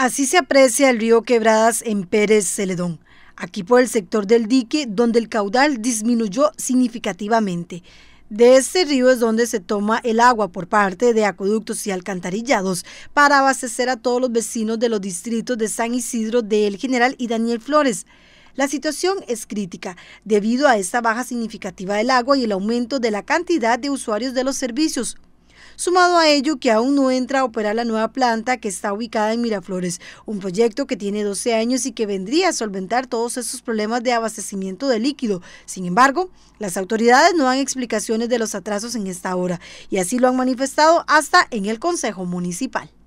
Así se aprecia el río Quebradas en Pérez Celedón, aquí por el sector del dique donde el caudal disminuyó significativamente. De este río es donde se toma el agua por parte de acueductos y alcantarillados para abastecer a todos los vecinos de los distritos de San Isidro de El General y Daniel Flores. La situación es crítica debido a esta baja significativa del agua y el aumento de la cantidad de usuarios de los servicios. Sumado a ello que aún no entra a operar la nueva planta que está ubicada en Miraflores, un proyecto que tiene 12 años y que vendría a solventar todos esos problemas de abastecimiento de líquido. Sin embargo, las autoridades no dan explicaciones de los atrasos en esta hora y así lo han manifestado hasta en el Consejo Municipal.